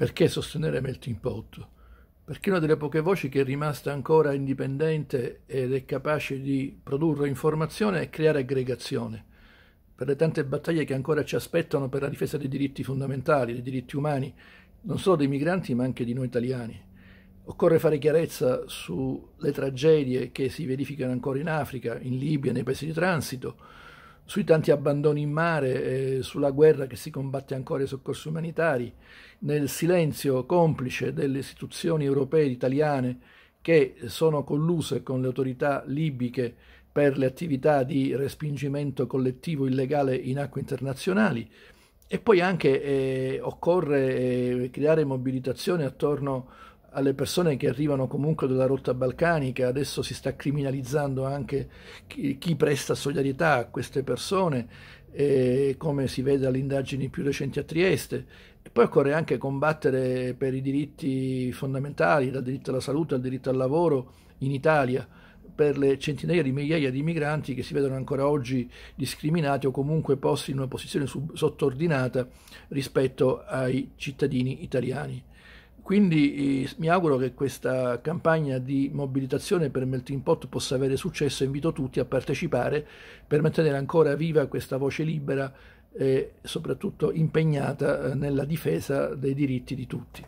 Perché sostenere Melting Pot? Perché è una delle poche voci che è rimasta ancora indipendente ed è capace di produrre informazione e creare aggregazione. Per le tante battaglie che ancora ci aspettano per la difesa dei diritti fondamentali, dei diritti umani, non solo dei migranti ma anche di noi italiani. Occorre fare chiarezza sulle tragedie che si verificano ancora in Africa, in Libia, nei paesi di transito, sui tanti abbandoni in mare, eh, sulla guerra che si combatte ancora ai soccorsi umanitari, nel silenzio complice delle istituzioni europee ed italiane che sono colluse con le autorità libiche per le attività di respingimento collettivo illegale in acque internazionali. E poi anche eh, occorre eh, creare mobilitazione attorno alle persone che arrivano comunque dalla rotta balcanica, adesso si sta criminalizzando anche chi, chi presta solidarietà a queste persone, eh, come si vede dalle indagini più recenti a Trieste. E poi occorre anche combattere per i diritti fondamentali, dal diritto alla salute al diritto al lavoro in Italia per le centinaia di migliaia di migranti che si vedono ancora oggi discriminati o comunque posti in una posizione sub- sottordinata rispetto ai cittadini italiani. Quindi eh, mi auguro che questa campagna di mobilitazione per Melting Pot possa avere successo e invito tutti a partecipare per mantenere ancora viva questa voce libera e soprattutto impegnata eh, nella difesa dei diritti di tutti.